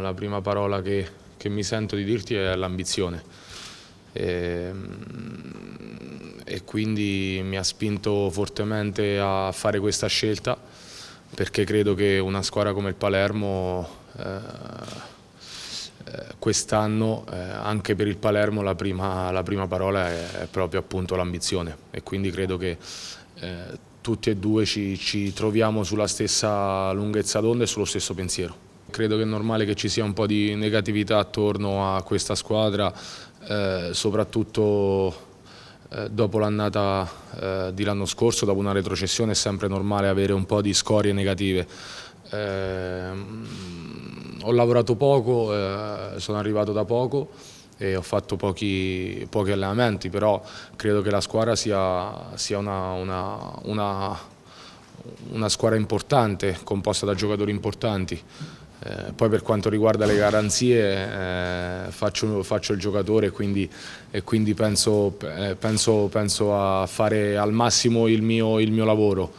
la prima parola che, che mi sento di dirti è l'ambizione. E, ehm, e quindi mi ha spinto fortemente a fare questa scelta perché credo che una squadra come il Palermo eh, eh, quest'anno eh, anche per il Palermo la prima, la prima parola è, è, proprio appunto l'ambizione e quindi credo che eh, tutti e due ci, ci troviamo sulla stessa lunghezza d'onda e sullo stesso pensiero. Credo che è normale che ci sia un po' di negatività attorno a questa squadra, eh, soprattutto eh, dopo l'annata eh, di l'anno scorso, dopo una retrocessione, è sempre normale avere un po' di scorie negative. Eh, ho lavorato poco, eh, sono arrivato da poco e ho fatto pochi, pochi allenamenti, però credo che la squadra sia, sia una, una, una, una squadra importante, composta da giocatori importanti. Eh, poi per quanto riguarda le garanzie eh, faccio, faccio, il giocatore quindi, e quindi penso, eh, penso, penso, a fare al massimo il mio, il mio lavoro.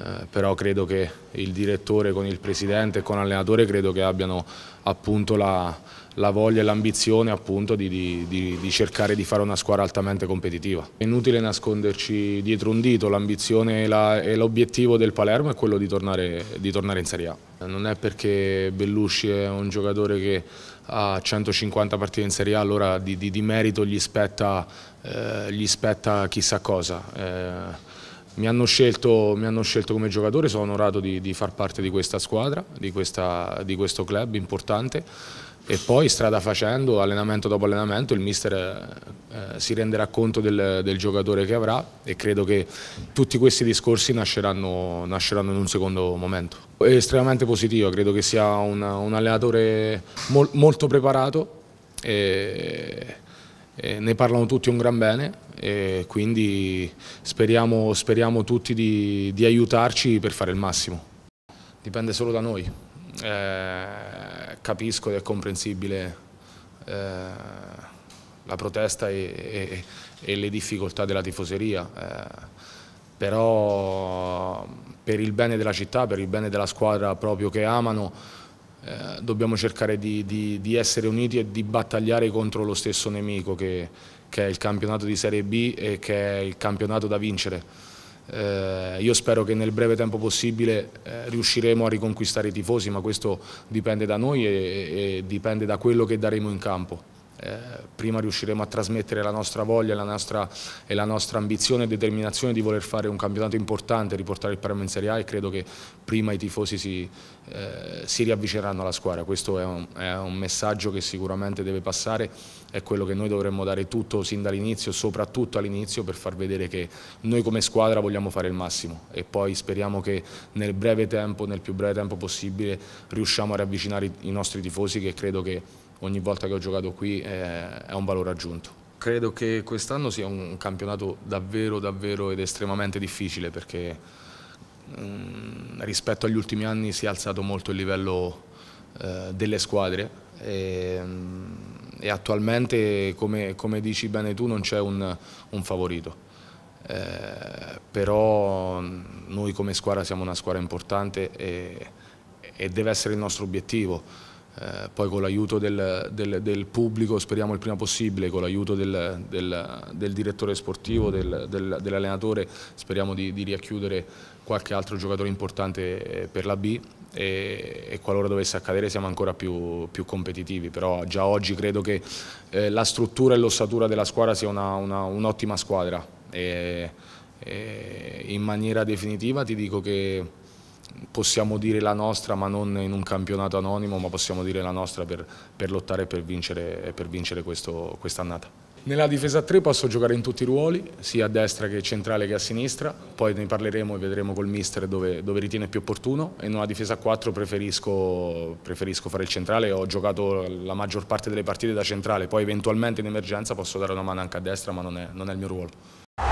Eh, però credo che il direttore con il presidente e con l'allenatore credo che abbiano appunto la, la voglia e l'ambizione appunto di, di, di, di, cercare di fare una squadra altamente competitiva. È inutile nasconderci dietro un dito, l'ambizione e l'obiettivo del Palermo è quello tornare, di tornare in Serie A. Non è perché Bellusci è un giocatore che ha 150 partite in Serie A, allora di, di, di merito gli spetta, eh, gli spetta, chissà cosa. Eh, mi hanno, scelto, mi hanno, scelto, come giocatore, sono onorato di, di far parte di questa squadra, di, questa, di, questo club importante e poi strada facendo, allenamento dopo allenamento, il mister eh, si renderà conto del, del, giocatore che avrà e credo che tutti questi discorsi nasceranno, nasceranno in un secondo momento. È estremamente positivo, credo che sia un, un allenatore mol, molto preparato. E ne parlano tutti un gran bene e quindi speriamo, speriamo tutti di, di, aiutarci per fare il massimo. Dipende solo da noi, eh, capisco ed è comprensibile eh, la protesta e, e, e, le difficoltà della tifoseria, eh, però per il bene della città, per il bene della squadra proprio che amano, eh, dobbiamo cercare di, di, di, essere uniti e di battagliare contro lo stesso nemico che, che, è il campionato di Serie B e che è il campionato da vincere. Eh, io spero che nel breve tempo possibile eh, riusciremo a riconquistare i tifosi, ma questo dipende da noi e, e dipende da quello che daremo in campo eh, prima riusciremo a trasmettere la nostra voglia la nostra, e la nostra ambizione e determinazione di voler fare un campionato importante, riportare il Palermo in Serie A e credo che prima i tifosi si, eh, si riavvicineranno alla squadra, questo è un, è un messaggio che sicuramente deve passare, è quello che noi dovremmo dare tutto sin dall'inizio, soprattutto all'inizio per far vedere che noi come squadra vogliamo fare il massimo e poi speriamo che nel breve tempo, nel più breve tempo possibile riusciamo a riavvicinare i nostri tifosi che credo che ogni volta che ho giocato qui è, un valore aggiunto. Credo che quest'anno sia un campionato davvero, davvero ed estremamente difficile perché mh, mm, rispetto agli ultimi anni si è alzato molto il livello eh, delle squadre e, mm, e attualmente, come, come, dici bene tu, non c'è un, un favorito. Eh, però mm, noi come squadra siamo una squadra importante e, e deve essere il nostro obiettivo. Eh, poi con l'aiuto del, del, del, pubblico, speriamo il prima possibile, con l'aiuto del, del, direttore sportivo, dell'allenatore, speriamo di, di, riacchiudere qualche altro giocatore importante eh, per la B e, e qualora dovesse accadere siamo ancora più, più competitivi, però già oggi credo che eh, la struttura e l'ossatura della squadra sia un'ottima un squadra e, e in maniera definitiva ti dico che possiamo dire la nostra, ma non in un campionato anonimo, ma possiamo dire la nostra per, per lottare e per vincere, per vincere quest'annata. Quest Nella difesa a 3 posso giocare in tutti i ruoli, sia a destra che centrale che a sinistra, poi ne parleremo e vedremo col mister dove, dove ritiene più opportuno. E nella difesa a 4 preferisco, preferisco fare il centrale, ho giocato la maggior parte delle partite da centrale, poi eventualmente in emergenza posso dare una mano anche a destra, ma non è, non è il mio ruolo.